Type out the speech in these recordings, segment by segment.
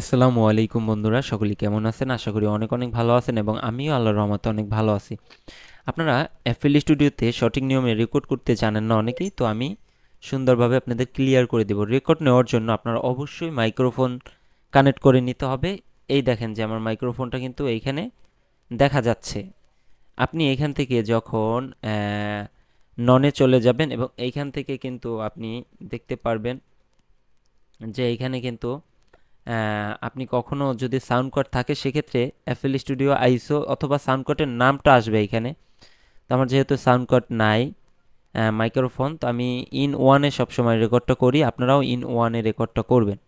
আসসালামু আলাইকুম বন্ধুরা সকলে কেমন আছেন আশা করি অনেক অনেক ভালো আছেন এবং আমিও আল্লাহ রহমতে অনেক ভালো আছি আপনারা অ্যাপেল স্টুডিওতে সঠিক নিয়মে রেকর্ড করতে জানেন না অনেকেই তো আমি সুন্দরভাবে আপনাদের ক্লিয়ার করে দেব রেকর্ড নেওয়ার জন্য আপনারা অবশ্যই মাইক্রোফোন কানেক্ট করে নিতে হবে এই দেখেন যে আমার মাইক্রোফোনটা কিন্তু এইখানে দেখা যাচ্ছে আপনি এখান থেকে যখন ননে চলে যাবেন এবং এইখান থেকে কিন্তু আপনি দেখতে পারবেন যে এইখানে কিন্তু আপনি কখনও যদি সাউন্ড কট থাকে সেক্ষেত্রে অ্যাপেল স্টুডিও আইসো অথবা সাউন্ড কটের নামটা আসবে এখানে তো আমার যেহেতু সাউন্ড কট নাই মাইক্রোফোন তো আমি ইন ওয়ানে সবসময় রেকর্ডটা করি আপনারাও ইন ওয়ানে রেকর্ডটা করবেন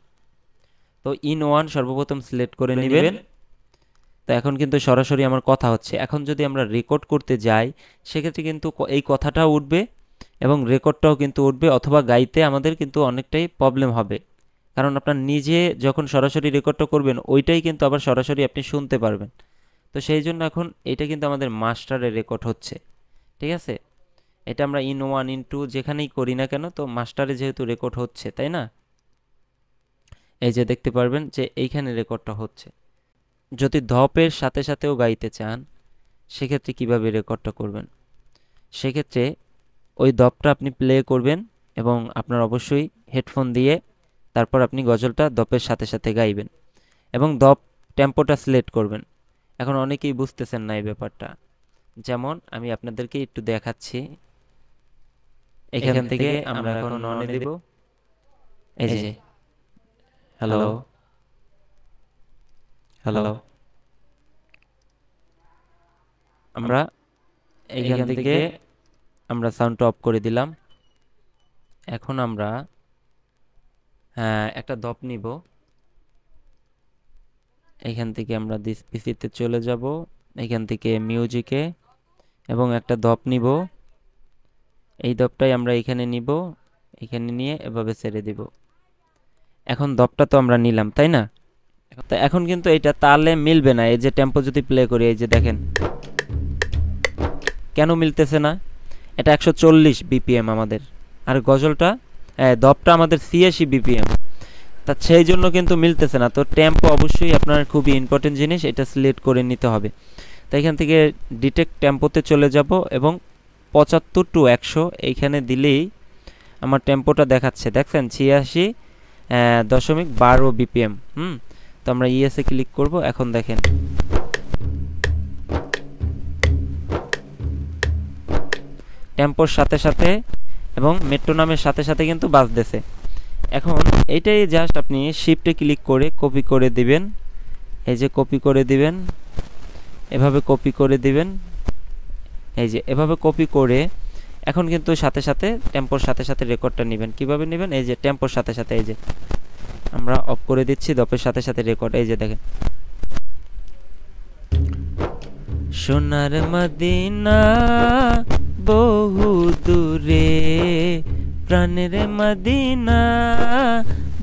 তো ইন ওয়ান সর্বপ্রথম সিলেক্ট করে নেবেন তো এখন কিন্তু সরাসরি আমার কথা হচ্ছে এখন যদি আমরা রেকর্ড করতে যাই সেক্ষেত্রে কিন্তু এই কথাটা উঠবে এবং রেকর্ডটাও কিন্তু উঠবে অথবা গাইতে আমাদের কিন্তু অনেকটাই প্রবলেম হবে কারণ আপনার নিজে যখন সরাসরি রেকর্ডটা করবেন ওইটাই কিন্তু আবার সরাসরি আপনি শুনতে পারবেন তো সেই জন্য এখন এটা কিন্তু আমাদের মাস্টারে রেকর্ড হচ্ছে ঠিক আছে এটা আমরা ইন ওয়ান ইন টু যেখানেই করি না কেন তো মাস্টারে যেহেতু রেকর্ড হচ্ছে তাই না এই যে দেখতে পারবেন যে এইখানে রেকর্ডটা হচ্ছে যদি ধপের সাথে সাথেও গাইতে চান সেক্ষেত্রে কিভাবে রেকর্ডটা করবেন সেক্ষেত্রে ওই দপটা আপনি প্লে করবেন এবং আপনার অবশ্যই হেডফোন দিয়ে তারপর আপনি গজলটা দপের সাথে সাথে গাইবেন এবং দপ টেম্পোটা সিলেক্ট করবেন এখন অনেকেই বুঝতেছেন না এই ব্যাপারটা যেমন আমি আপনাদেরকে একটু দেখাচ্ছি এখান থেকে আমরা এখন ননে দেব এই যে হ্যালো হ্যালো আমরা এইখান থেকে আমরা সাউন্ডটা অফ করে দিলাম এখন আমরা হ্যাঁ, একটা দপ নিব এখান থেকে আমরা ডিসপিসিতে চলে যাব এখান থেকে মিউজিকে এবং একটা দপ নিব এই দপটাই আমরা এখানে নিব এখানে নিয়ে এভাবে ছেড়ে দিব এখন দপটা তো আমরা নিলাম তাই না তো এখন কিন্তু এটা তালে মিলবে না এই যে টেম্পো যদি প্লে করি এই যে দেখেন কেন মিলতেছে না এটা একশো চল্লিশ বিপিএম আমাদের আর গজলটা দপটা আমাদের ছিয়াশি বিপিএম তা সেই জন্য কিন্তু মিলতেছে না তো ট্যাম্পো অবশ্যই আপনার খুবই ইম্পর্টেন্ট জিনিস এটা সিলেক্ট করে নিতে হবে তো এখান থেকে ডিটেক্ট টেম্পোতে চলে যাব এবং পঁচাত্তর টু একশো এইখানে দিলেই আমার টেম্পোটা দেখাচ্ছে দেখছেন ছিয়াশি দশমিক বারো বিপিএম হুম তো আমরা ইএসএ ক্লিক করব এখন দেখেন টেম্পোর সাথে সাথে এবং মেট্রো নামের সাথে সাথে কিন্তু বাজতেছে এখন এইটাই জাস্ট আপনি শিফটে ক্লিক করে কপি করে দিবেন এই যে কপি করে দিবেন এভাবে কপি করে দিবেন এই যে এভাবে কপি করে এখন কিন্তু সাথে সাথে টেম্পোর সাথে সাথে রেকর্ডটা নেবেন কিভাবে নেবেন এই যে টেম্পোর সাথে সাথে এই যে আমরা অফ করে দিচ্ছি দপের সাথে সাথে রেকর্ড এই যে দেখেন সোনার মদিনা বহু দূরে প্রাণের মদিনা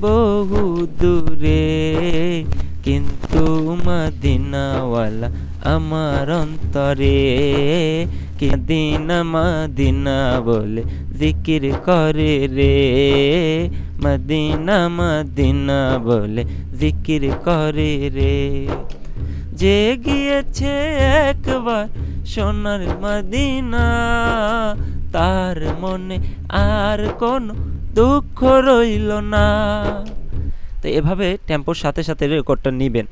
বহু দূরে কিন্তু মদিনাওয়ালা আমার অন্তরে দিনা মদিনা বলে জিকির করে রে মদিনা মদিনা বলে জিকির করে রে যে গিয়েছে একবার সোনার মদিনা তার মনে আর কোন দুঃখ রইল না তো এভাবে টেম্পোর সাথে সাথে রেকর্ডটা নেবেন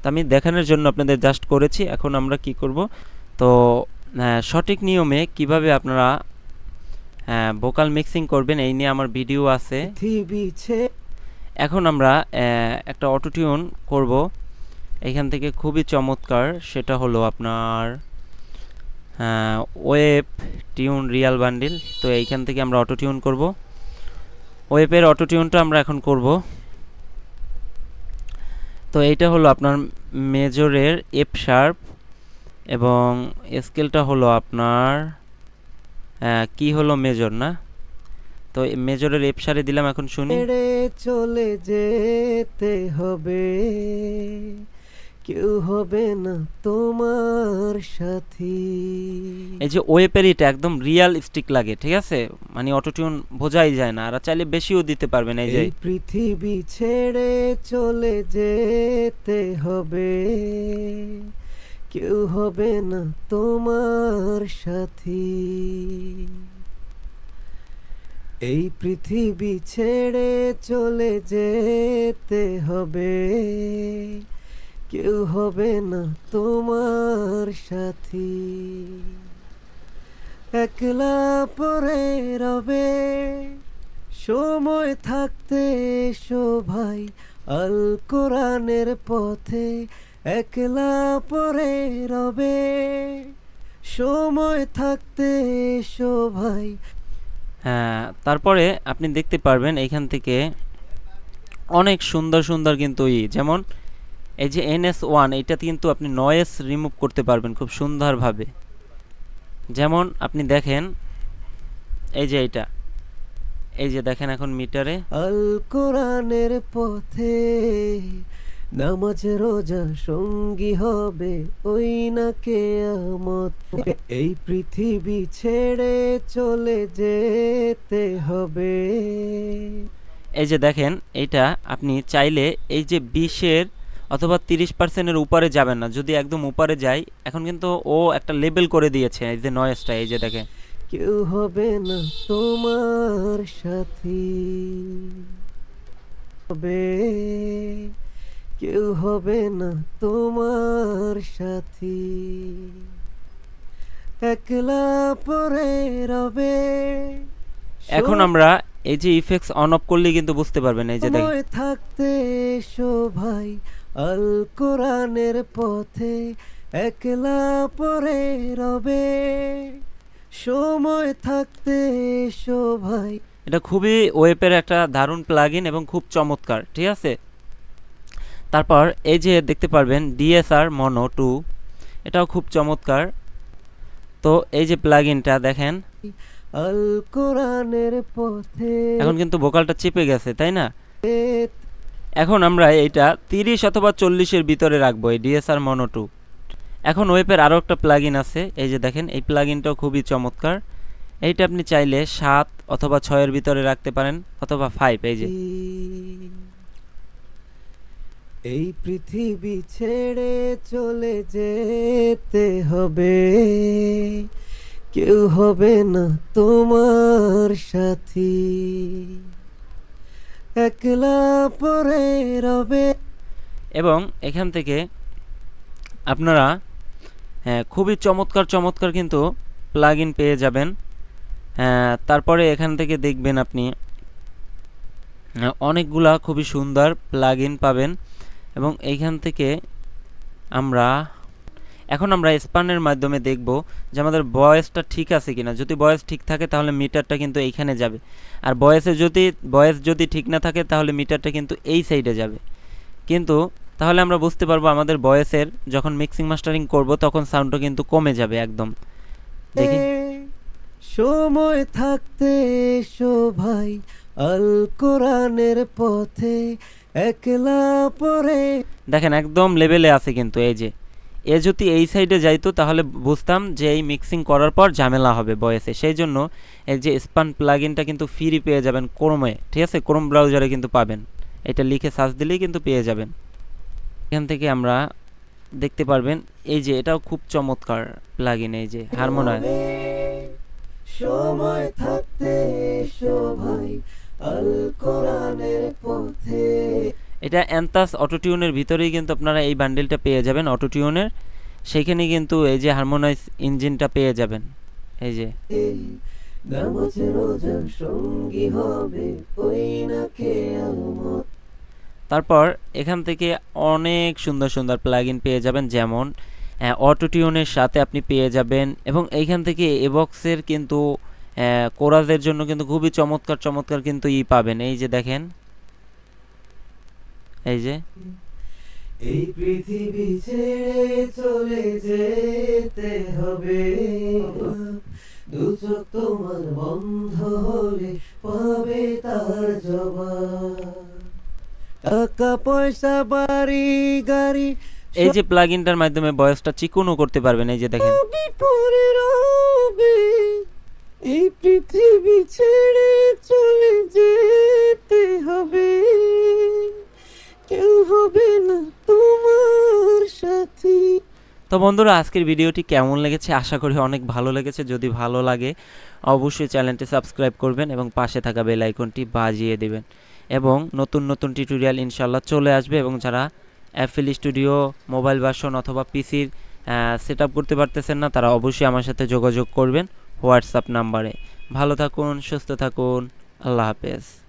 তো আমি দেখানোর জন্য আপনাদের জাস্ট করেছি এখন আমরা কি করব তো সঠিক নিয়মে কিভাবে আপনারা ভোকাল মিক্সিং করবেন এই নিয়ে আমার ভিডিও আছে এখন আমরা একটা অটোটিউন করব এখান থেকে খুবই চমৎকার সেটা হলো আপনার হ্যাঁ, ওয়েব টিউন রিয়াল বান্ডিল তো এইখান থেকে আমরা অটো টিউন করব ওয়েবের অটো টিউনটা আমরা এখন করব তো এইটা হলো আপনার মেজরের এফ শার্প এবং স্কেলটা হলো আপনার হ্যাঁ, কি হলো মেজর না তো মেজরের এফ সারে দিলাম এখন শুনি চলে যেতে হবে কেউ হবে না তোমার সাথী এই যে ওয়েপের একদম রিয়ালিস্টিক লাগে ঠিক আছে মানে অটোটিউন বোঝাই যায় না আর চাইলে বেশিও দিতে পারবে না এই যে পৃথিবী ছেড়ে চলে যেতে হবে কেউ হবে না তোমার সাথী এই পৃথিবী ছেড়ে চলে যেতে হবে কেউ হবে না তোমার সাথী একলা পরে রবে সময় থাকতে ভাই আল কোরআনের পথে একলা পরে রবে সময় থাকতে শোভাই হ্যাঁ তারপরে আপনি দেখতে পারবেন এখান থেকে অনেক সুন্দর সুন্দর কিন্তু ই যেমন এই যে এনএস ওয়ান এটা কিন্তু আপনি নয়েস রিমুভ করতে পারবেন খুব সুন্দরভাবে যেমন আপনি দেখেন এই যে এটা এই যে দেখেন এখন মিটারে আল কোরআনের পথে নামাজ রোজা সঙ্গী হবে ওই না কে আমত এই পৃথিবী ছেড়ে চলে যেতে হবে এই যে দেখেন এটা আপনি চাইলে এই যে বিশের অথবা তিরিশ পার্সেন্টের উপরে যাবেন না যদি একদম উপরে যাই এখন কিন্তু ও একটা লেবেল করে দিয়েছে এই যে নয়েসটা এই যে দেখে কেউ হবে না তোমার সাথে হবে কেউ হবে না তোমার সাথে একলা পরে রবে এখন আমরা এই যে ইফেক্টস অন অফ করলে কিন্তু বুঝতে পারবেন এই যে দেখেন থাকতে শোভাই আল কোরআনের পথে একলা পরে রবে সময় থাকতে সবাই এটা খুবই ওয়েবের একটা দারুণ প্লাগ এবং খুব চমৎকার ঠিক আছে তারপর এই যে দেখতে পারবেন ডিএসআর মনো টু এটাও খুব চমৎকার তো এই যে প্লাগইনটা দেখেন আল কোরআনের পথে এখন কিন্তু ভোকালটা চেপে গেছে তাই না এখন আমরা এইটা তিরিশ অথবা চল্লিশের ভিতরে রাখবো এই ডিএসআর মনো টু এখন ওয়েবের আরও একটা প্লাগ আছে এই যে দেখেন এই প্লাগ খুবই চমৎকার এইটা আপনি চাইলে সাত অথবা ছয়ের ভিতরে রাখতে পারেন অথবা ফাইভ এই যে এই পৃথিবী ছেড়ে চলে যেতে হবে কেউ হবে না তোমার সাথী একলা পরে রবে এবং এখান থেকে আপনারা হ্যাঁ খুবই চমৎকার চমৎকার কিন্তু প্লাগ ইন পেয়ে যাবেন হ্যাঁ, তারপরে এখান থেকে দেখবেন আপনি হ্যাঁ, অনেকগুলা খুবই সুন্দর প্লাগ ইন পাবেন এবং এইখান থেকে আমরা এখন আমরা স্পানের মাধ্যমে দেখব যে আমাদের বয়সটা ঠিক আছে কিনা যদি বয়স ঠিক থাকে তাহলে মিটারটা কিন্তু এইখানে যাবে আর বয়সে যদি বয়স যদি ঠিক না থাকে তাহলে মিটারটা কিন্তু এই সাইডে যাবে কিন্তু তাহলে আমরা বুঝতে পারবো আমাদের বয়সের যখন মিক্সিং মাস্টারিং করব তখন সাউন্ডটা কিন্তু কমে যাবে একদম দেখি সময় থাকতে শোভাই আল কোরআনের পথে একলা পরে দেখেন একদম লেভেলে আছে কিন্তু এই যে এ যদি এই সাইডে যাইতো তাহলে বুঝতাম যে এই মিক্সিং করার পর ঝামেলা হবে বয়েসে সেই জন্য এই যে স্পান প্লাগ কিন্তু ফ্রি পেয়ে যাবেন ক্রোমে ঠিক আছে ক্রোম ব্রাউজারে কিন্তু পাবেন এটা লিখে সার্চ দিলেই কিন্তু পেয়ে যাবেন এখান থেকে আমরা দেখতে পারবেন এই যে এটাও খুব চমৎকার প্লাগ এই যে হারমোনায় সময় থাকতে সবাই আল কোরআনের পথে এটা অ্যান্থাস অটোটিউনের ভিতরেই কিন্তু আপনারা এই বান্ডেলটা পেয়ে যাবেন অটোটিউনের সেইখানে কিন্তু এই যে হারমোনাইজ ইঞ্জিনটা পেয়ে যাবেন এই যে তারপর এখান থেকে অনেক সুন্দর সুন্দর প্লাগ পেয়ে যাবেন যেমন অটোটিউনের সাথে আপনি পেয়ে যাবেন এবং এইখান থেকে এবক্সের কিন্তু কোরাজের জন্য কিন্তু খুবই চমৎকার চমৎকার কিন্তু ই পাবেন এই যে দেখেন এই যে এই পৃথিবী ছেড়ে চলে যেতে হবে দু চোখ তোমার বন্ধ হলে পাবে তার জবাব টাকা পয়সা বাড়ি গাড়ি এই যে প্লাগইনটার মাধ্যমে বয়সটা চিকুনও করতে পারবেন এই যে দেখেন এই পৃথিবী ছেড়ে চলে যেতে হবে কেউ হবে না তো বন্ধুরা আজকের ভিডিওটি কেমন লেগেছে আশা করি অনেক ভালো লেগেছে যদি ভালো লাগে অবশ্যই চ্যানেলটি সাবস্ক্রাইব করবেন এবং পাশে থাকা বেল আইকনটি বাজিয়ে দেবেন এবং নতুন নতুন টিউটোরিয়াল ইনশাল্লাহ চলে আসবে এবং যারা অ্যাপেল স্টুডিও মোবাইল ভার্সন অথবা পিসির সেট করতে পারতেছেন না তারা অবশ্যই আমার সাথে যোগাযোগ করবেন হোয়াটসঅ্যাপ নাম্বারে ভালো থাকুন সুস্থ থাকুন আল্লাহ হাফেজ